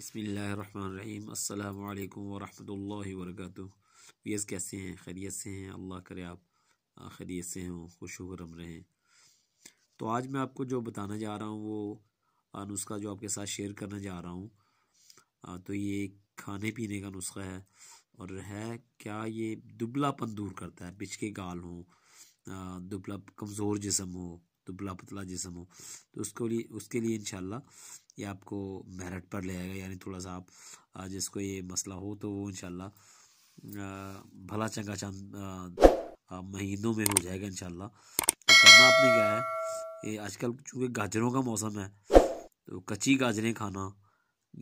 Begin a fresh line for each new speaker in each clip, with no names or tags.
बसमीम अल्लाम वरहमल वर्क वीएस कैसे हैं खैरियत से हैं अल्लाह करे आप खैरियत से हों खुश रम रहें तो आज मैं आपको जो बताना जा रहा हूँ वो नुस्खा जो आपके साथ शेयर करना जा रहा हूँ तो ये खाने पीने का नुस्खा है और है क्या ये दुबलापन दूर करता है पिचके गाल हों दुबला कमज़ोर जिसम हो दुबला पतला जिसम हो तो उसको लिए उसके लिए इन ये आपको मेरिट पर ले आएगा यानी थोड़ा सा आप जिसको ये मसला हो तो वो इन भला चंगा चंद महीनों में हो जाएगा इन तो करना आपने क्या है ये आजकल चूँकि गाजरों का मौसम है तो कच्ची गाजरें खाना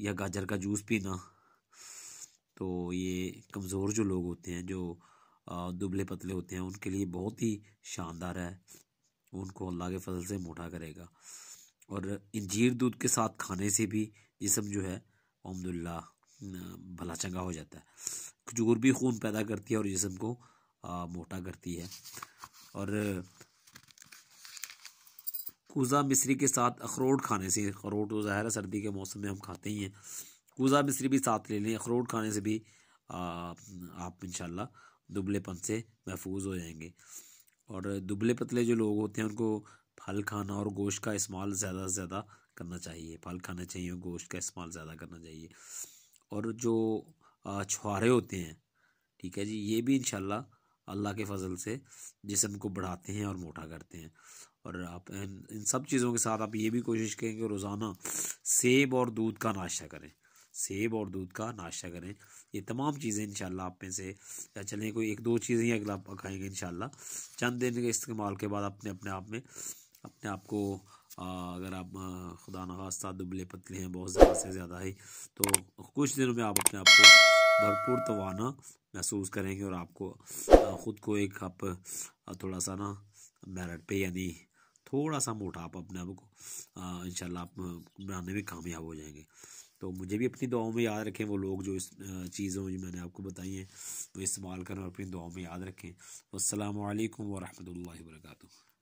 या गाजर का जूस पीना तो ये कमज़ोर जो लोग होते हैं जो दुबले पतले होते हैं उनके लिए बहुत ही शानदार है उनको अल्लाह के फजल से मोटा करेगा और इंजीर दूध के साथ खाने से भी जिसम जो है अलहमदिल्ला भला चंगा हो जाता है खजूर भी खून पैदा करती है और जिसम को आ, मोटा करती है और कूज़ा मिश्री के साथ अखरोट खाने से अखरोट तो ज़ाहिर है सर्दी के मौसम में हम खाते ही हैं कूज़ा मिश्री भी साथ ले लें अखरोट खाने से भी आ, आप इन दुबलेपन से महफूज हो जाएंगे और दुबले पतले जो लोग होते हैं उनको फल खाना और गोश्त का इस्तेमाल ज़्यादा से ज़्यादा करना चाहिए फल खाना चाहिए और गोश्त का इस्तेमाल ज़्यादा करना चाहिए और जो छुहारे होते हैं ठीक है जी ये भी इन अल्लाह के फजल से जिसम को बढ़ाते हैं और मोटा करते हैं और आप इन सब चीज़ों के साथ आप ये भी कोशिश करें कि रोज़ाना सेब और दूध का नाश्ता करें सेब और दूध का नाश्ता करें ये तमाम चीज़ें इन आप में से या चलें कोई एक दो चीज़ें ही अगला खाएंगे इन चंद दिन के इस्तेमाल के बाद अपने अपने आप में अपने आप को अगर आप खुदा नास्ता दुबले पतले हैं बहुत ज़्यादा से ज़्यादा ही तो कुछ दिनों में आप अपने आप को भरपूर तोाना महसूस करेंगे और आपको ख़ुद को एक आप थोड़ा सा ना मैरट पे यानी थोड़ा सा मोटापा अपने आप को इन आप बनाने में कामयाब हो जाएंगे तो मुझे भी अपनी दुआओं में याद रखें वो लोग जो इस चीज़ों जो मैंने आपको बताई हैं वो इस्तेमाल करें और अपनी दुआओं में याद रखें असल वरहमल वर्का